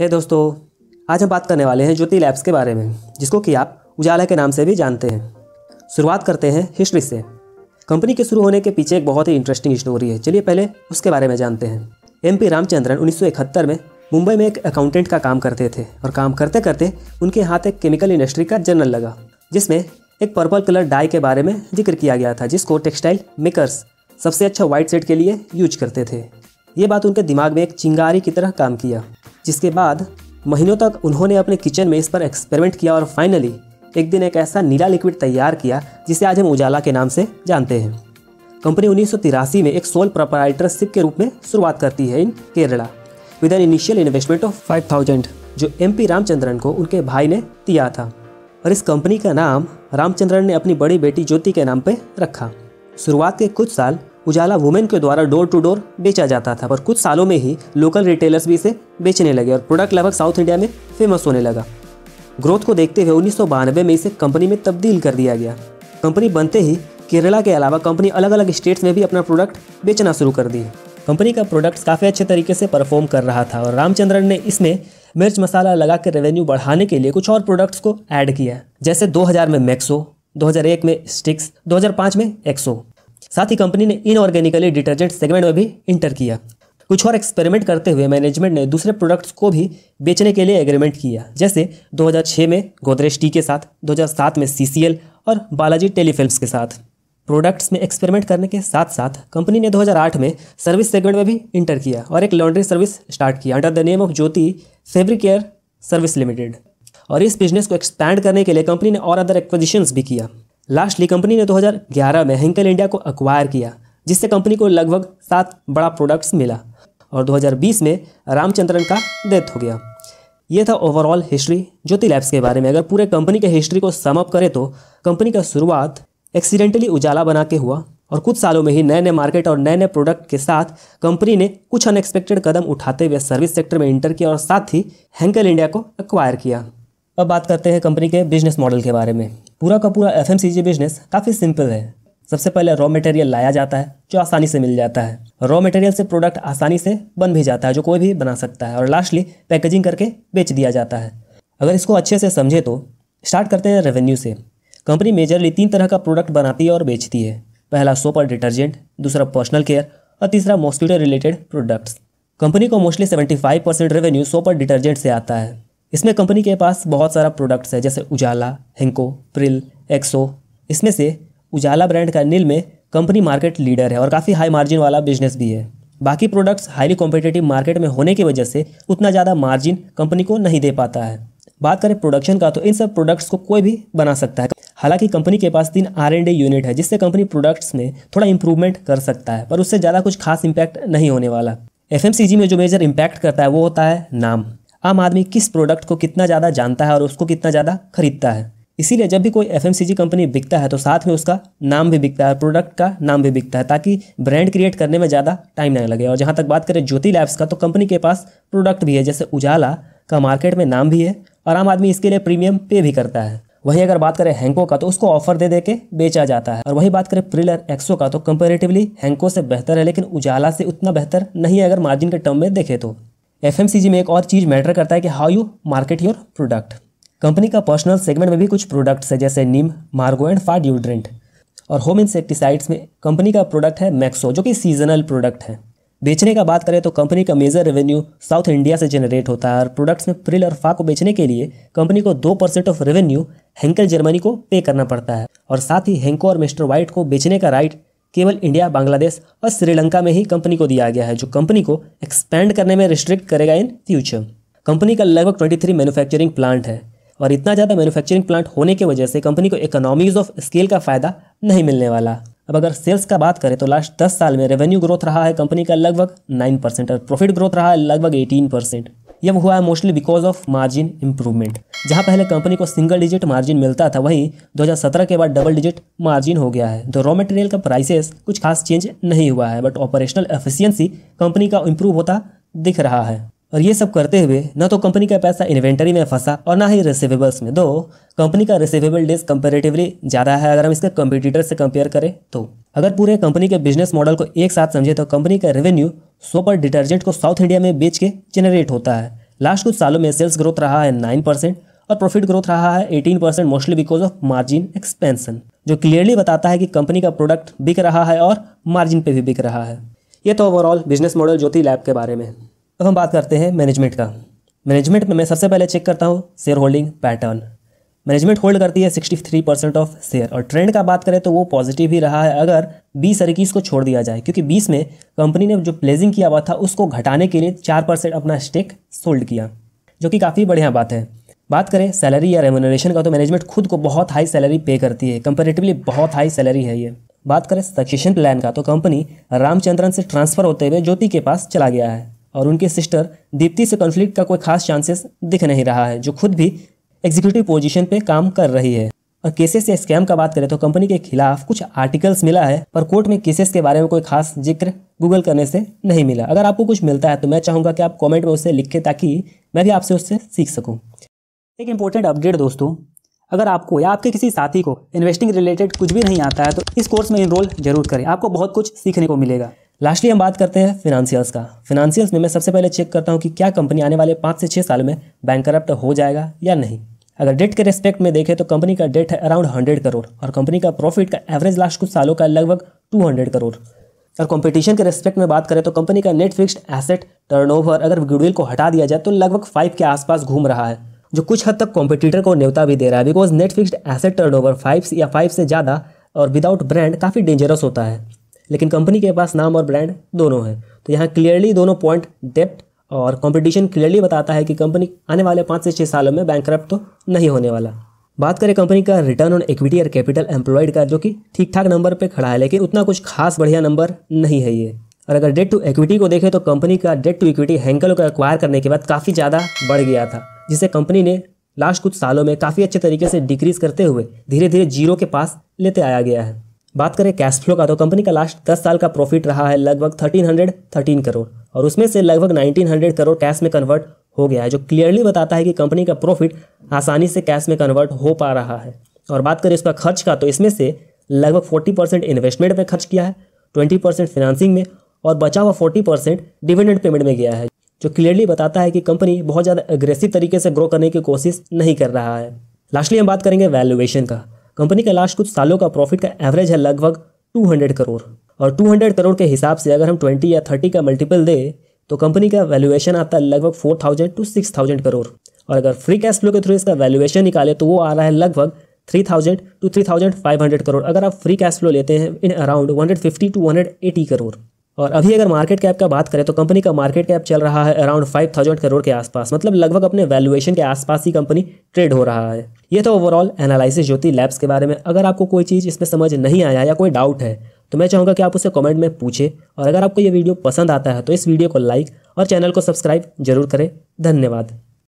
हे hey दोस्तों आज हम बात करने वाले हैं ज्योति लैब्स के बारे में जिसको कि आप उजाला के नाम से भी जानते हैं शुरुआत करते हैं हिस्ट्री से कंपनी के शुरू होने के पीछे एक बहुत ही इंटरेस्टिंग स्टोरी है चलिए पहले उसके बारे में जानते हैं एम पी रामचंद्रन उन्नीस में मुंबई में एक अकाउंटेंट का काम करते थे और काम करते करते उनके हाथ एक केमिकल इंडस्ट्री का जर्नल लगा जिसमें एक पर्पल कलर डाई के बारे में जिक्र किया गया था जिसको टेक्सटाइल मेकर्स सबसे अच्छा व्हाइट सेट के लिए यूज करते थे ये बात उनके दिमाग में एक चिंगारी की तरह काम किया जिसके बाद महीनों तक उन्होंने अपने किचन में इस पर एक्सपेरिमेंट किया और फाइनली एक दिन एक ऐसा नीला लिक्विड तैयार किया जिसे आज हम उजाला के नाम से जानते हैं कंपनी उन्नीस में एक सोल प्रोपराइटरशिप के रूप में शुरुआत करती है in Kerala with an initial investment of five thousand जो एम पी रामचंद्रन को उनके भाई ने दिया था और इस कंपनी का नाम रामचंद्रन ने अपनी बड़ी बेटी ज्योति के नाम पर रखा शुरुआत के कुछ साल उजाला वुमेन के द्वारा डोर टू डोर बेचा जाता था पर कुछ सालों में ही लोकल रिटेलर्स भी इसे बेचने लगे और प्रोडक्ट लगभग साउथ इंडिया में फेमस होने लगा ग्रोथ को देखते हुए उन्नीस में इसे कंपनी में तब्दील कर दिया गया कंपनी बनते ही केरला के अलावा कंपनी अलग अलग स्टेट्स में भी अपना प्रोडक्ट बेचना शुरू कर दी कंपनी का प्रोडक्ट काफ़ी अच्छे तरीके से परफॉर्म कर रहा था और रामचंद्रन ने इसमें मिर्च मसाला लगा कर रेवेन्यू बढ़ाने के लिए कुछ और प्रोडक्ट्स को ऐड किया जैसे 2000 में मैक्सो 2001 में स्टिक्स 2005 में एक्सो साथ ही कंपनी ने इनऑर्गेनिकली डिटर्जेंट सेगमेंट में भी इंटर किया कुछ और एक्सपेरिमेंट करते हुए मैनेजमेंट ने दूसरे प्रोडक्ट्स को भी बेचने के लिए एग्रीमेंट किया जैसे 2006 में गोदरेज टी के साथ 2007 में सी और बालाजी टेलीफिल्म के साथ प्रोडक्ट्स में एक्सपेरिमेंट करने के साथ साथ कंपनी ने 2008 में सर्विस सेगमेंट में भी इंटर किया और एक लॉन्ड्री सर्विस स्टार्ट किया under the name of Jyothy fabric care service limited और इस बिजनेस को एक्सपैंड करने के लिए कंपनी ने और अदर एक्विजिशंस भी किया लास्टली कंपनी ने 2011 में हेंकल इंडिया को अक्वायर किया जिससे कंपनी को लगभग सात बड़ा प्रोडक्ट्स मिला और 2020 में रामचंद्रन का डेथ हो गया ये था ओवरऑल हिस्ट्री ज्योति लैब्स के बारे में अगर पूरे कंपनी के हिस्ट्री को समअप करें तो कंपनी का शुरुआत एक्सीडेंटली उजाला बना के हुआ और कुछ सालों में ही नए नए मार्केट और नए नए प्रोडक्ट के साथ कंपनी ने कुछ अनएक्सपेक्टेड कदम उठाते हुए सर्विस सेक्टर में इंटर किया और साथ ही हैंकल इंडिया को एक्वायर किया अब बात करते हैं कंपनी के बिजनेस मॉडल के बारे में पूरा का पूरा एफ बिजनेस काफ़ी सिंपल है सबसे पहले रॉ मटेरियल लाया जाता है जो आसानी से मिल जाता है रॉ मटेरियल से प्रोडक्ट आसानी से बन भी जाता है जो कोई भी बना सकता है और लास्टली पैकेजिंग करके बेच दिया जाता है अगर इसको अच्छे से समझे तो स्टार्ट करते हैं रेवेन्यू से कंपनी मेजरली तीन तरह का प्रोडक्ट बनाती है और बेचती है पहला सोपर डिटर्जेंट दूसरा पर्सनल केयर और तीसरा मॉस्किटो रिलेटेड प्रोडक्ट्स कंपनी को mostly seventy five percent revenue soap or detergent से आता है इसमें कंपनी के पास बहुत सारा प्रोडक्ट्स है जैसे उजाला हिंको प्रिल एक्सो इसमें से उजाला ब्रांड का नील में कंपनी मार्केट लीडर है और काफ़ी हाई मार्जिन वाला बिजनेस भी है बाकी प्रोडक्ट्स हाईली कॉम्पिटेटिव मार्केट में होने की वजह से उतना ज़्यादा मार्जिन कंपनी को नहीं दे पाता है बात करें प्रोडक्शन का तो इन सब प्रोडक्ट्स को कोई भी बना सकता है हालांकि कंपनी के पास तीन आर एंड यूनिट है जिससे कंपनी प्रोडक्ट्स में थोड़ा इंप्रूवमेंट कर सकता है पर उससे ज़्यादा कुछ खास इम्पैक्ट नहीं होने वाला एफ में जो मेजर इम्पैक्ट करता है वो होता है नाम आम आदमी किस प्रोडक्ट को कितना ज़्यादा जानता है और उसको कितना ज़्यादा खरीदता है इसीलिए जब भी कोई एफ कंपनी बिकता है तो साथ में उसका नाम भी बिकता है प्रोडक्ट का नाम भी बिकता है ताकि ब्रांड क्रिएट करने में ज़्यादा टाइम ना लगे और जहाँ तक बात करें ज्योति लैब्स का तो कंपनी के पास प्रोडक्ट भी है जैसे उजाला का मार्केट में नाम भी है और आम आदमी इसके लिए प्रीमियम पे भी करता है वहीं अगर बात करें हैंको का तो उसको ऑफर दे दे के बेचा जाता है और वही बात करें प्रिलर एक्सो का तो कंपेरेटिवली हैंको से बेहतर है लेकिन उजाला से उतना बेहतर नहीं है अगर मार्जिन के टर्म में देखें तो एफ में एक और चीज़ मैटर करता है कि how you market your product company का पर्सनल सेगमेंट में भी कुछ प्रोडक्ट्स है जैसे निम मार्गो एंड फा डिओड्रेंट और होम इंसेक्टिसाइड्स में कंपनी का प्रोडक्ट है मैक्सो जो कि सीजनल प्रोडक्ट है बेचने का बात करें तो कंपनी का मेजर रेवेन्यू साउथ इंडिया से जनरेट होता है और प्रोडक्ट्स में प्रिल और फा को बेचने के लिए कंपनी को दो percent of revenue Henkel Germany को पे करना पड़ता है और साथ ही हेंको और मिस्टर वाइट को बेचने का राइट केवल इंडिया बांग्लादेश और श्रीलंका में ही कंपनी को दिया गया है जो कंपनी को एक्सपेंड करने में रिस्ट्रिक्ट करेगा इन फ्यूचर कंपनी का लगभग 23 मैनुफैक्चरिंग प्लांट है और इतना ज़्यादा मैन्युफैक्चरिंग प्लांट होने की वजह से कंपनी को इकोनॉमीज ऑफ स्केल का फ़ायदा नहीं मिलने वाला अब अगर सेल्स का बात करें तो लास्ट दस साल में रेवेन्यू ग्रोथ रहा है कंपनी का लगभग नाइन परसेंट और प्रॉफिट ग्रोथ रहा है लगभग एटीन परसेंट यह हुआ है mostly because of margin improvement जहां पहले कंपनी को सिंगल डिजिट मार्जिन मिलता था वहीं 2017 के बाद डबल डिजिट मार्जिन हो गया है तो रॉ मटेरियल का प्राइसेस कुछ खास चेंज नहीं हुआ है बट ऑपरेशनल एफिशिएंसी कंपनी का इंप्रूव होता दिख रहा है और ये सब करते हुए न तो कंपनी का पैसा इन्वेंटरी में फंसा और ना ही रिसिवेबल्स में दो कंपनी का रिसिवेबल डेज कंपेरेटिवली ज़्यादा है अगर हम इसके कंपिटिटर से कंपेयर करें तो अगर पूरे कंपनी के बिजनेस मॉडल को एक साथ समझे तो कंपनी का रेवेन्यू सोप डिटर्जेंट को साउथ इंडिया में बेच के जनरेट होता है लास्ट कुछ सालों में सेल्स ग्रोथ रहा है नाइन परसेंट और प्रॉफिट ग्रोथ रहा है eighteen percent mostly because of margin expansion जो क्लियरली बताता है कि कंपनी का प्रोडक्ट बिक रहा है और मार्जिन पे भी बिक रहा है ये तो overall business model Jyothy lab के बारे में अब हम बात करते हैं मैनेजमेंट का मैनेजमेंट में मैं सबसे पहले चेक करता हूँ share holding pattern management hold करती है 63 परसेंट ऑफ शेयर और ट्रेंड का बात करें तो वो पॉजिटिव ही रहा है अगर बीस और इक्कीस को छोड़ दिया जाए क्योंकि बीस में कंपनी ने जो प्लेजिंग किया हुआ था उसको घटाने के लिए चार परसेंट अपना स्टेक सोल्ड किया जो कि काफ़ी बढ़िया बात है बात करें सैलरी या रेमोनरेशन का तो मैनेजमेंट खुद को बहुत हाई सैलरी पे करती है कंपेरेटिवली बहुत हाई सैलरी है ये बात करें सक्सेशन प्लान का तो कंपनी रामचंद्रन से ट्रांसफ़र होते हुए ज्योति के पास चला गया है और उनके सिस्टर दीप्ति से कॉन्फ्लिक्ट का कोई खास चांसेस दिख नहीं रहा है जो खुद भी एग्जीक्यूटिव पोजीशन पे काम कर रही है और केसेस से स्कैम का बात करें तो कंपनी के खिलाफ कुछ आर्टिकल्स मिला है पर कोर्ट में केसेस के बारे में कोई खास जिक्र गूगल करने से नहीं मिला अगर आपको कुछ मिलता है तो मैं चाहूँगा कि आप कॉमेंट में उससे लिखें ताकि मैं भी आपसे उससे सीख सकूँ एक इम्पोर्टेंट अपडेट दोस्तों अगर आपको या आपके किसी साथी को इन्वेस्टिंग रिलेटेड कुछ भी नहीं आता है तो इस कोर्स में इनरोल जरूर करें आपको बहुत कुछ सीखने को मिलेगा लास्टली हम बात करते हैं फिनंशियल्स का फिनंशियल्स में मैं सबसे पहले चेक करता हूँ कि क्या कंपनी आने वाले पाँच से छः साल में बैंक हो जाएगा या नहीं अगर डेट के रेस्पेक्ट में देखें तो कंपनी का डेट है अराउंड हंड्रेड करोड़ और कंपनी का प्रॉफिट का एवरेज लास्ट कुछ सालों का लगभग टू हंड्रेड करोड़ और कंपटीशन के रेस्पेक्ट में बात करें तो कंपनी का नेट फिक्स्ड एसेट टर्नओवर अगर गुडविल को हटा दिया जाए तो लगभग फाइव के आसपास घूम रहा है जो कुछ हद तक कॉम्पिटिटर को न्यौता भी दे रहा है because net fixed asset turnover five या फाइव से ज़्यादा और विदाउट ब्रांड काफ़ी डेंजरस होता है लेकिन कंपनी के पास नाम और ब्रांड दोनों है तो यहाँ क्लियरली दोनों पॉइंट डेप्ट और कंपटीशन क्लियरली बताता है कि कंपनी आने वाले पाँच से छः सालों में बैंक तो नहीं होने वाला बात करें कंपनी का रिटर्न ऑन इक्विटी और कैपिटल एम्प्लॉयड का जो कि ठीक ठाक नंबर पर खड़ा है लेकिन उतना कुछ खास बढ़िया नंबर नहीं है ये और अगर डेट टू इक्विटी को देखें तो कंपनी का डेट टू इक्विटी हैंकल को एक्वायर करने के बाद काफ़ी ज़्यादा बढ़ गया था जिसे कंपनी ने लास्ट कुछ सालों में काफ़ी अच्छे तरीके से डिक्रीज़ करते हुए धीरे धीरे जीरो के पास लेते आया गया है बात करें कैश फ्लो का तो कंपनी का लास्ट दस साल का प्रॉफिट रहा है लगभग थर्टीन हंड्रेड थर्टीन करोड़ और उसमें से लगभग नाइनटीन हंड्रेड करोड़ कैश में कन्वर्ट हो गया है जो क्लियरली बताता है कि कंपनी का प्रॉफिट आसानी से कैश में कन्वर्ट हो पा रहा है और बात करें इसका खर्च का तो इसमें से लगभग फोर्टी परसेंट इन्वेस्टमेंट में खर्च किया है ट्वेंटी परसेंट फिनेंसिंग में और बचा हुआ फोर्टी परसेंट डिविडेंड पेमेंट में गया है जो क्लियरली बताता है कि कंपनी बहुत ज़्यादा एग्रेसिव तरीके से ग्रो करने की कोशिश नहीं कर रहा है लास्टली हम बात करेंगे वैल्यूएशन का कंपनी का लास्ट कुछ सालों का प्रॉफिट का एवरेज है लगभग 200 करोड़ और 200 करोड़ के हिसाब से अगर हम 20 या 30 का मल्टीपल दें तो कंपनी का वैल्यूएशन आता है लगभग 4000 टू थाउजेंड करोड़ और अगर फ्री कैश फ्लो के थ्रू इसका वैल्यूएशन निकाले तो वो आ रहा है लगभग 3000 टू 3500 करोड़ अगर आप फ्री कैश फ्लो लेते हैं इन अराउंड 150 टू 180 करोड़ और अभी अगर मार्केट कैप का बात करें तो कंपनी का मार्केट कैप चल रहा है अराउंड फाइव थाउजेंड करोड़ के आसपास मतलब लगभग अपने वैल्यूएशन के आसपास ही कंपनी ट्रेड हो रहा है ये तो ओवरऑल एनालिसिस ज्योति लैब्स के बारे में अगर आपको कोई चीज़ इसमें समझ नहीं आया या कोई डाउट है तो मैं चाहूँगा कि आप उसे कॉमेंट में पूछें और अगर आपको ये वीडियो पसंद आता है तो इस वीडियो को लाइक और चैनल को सब्सक्राइब जरूर करें धन्यवाद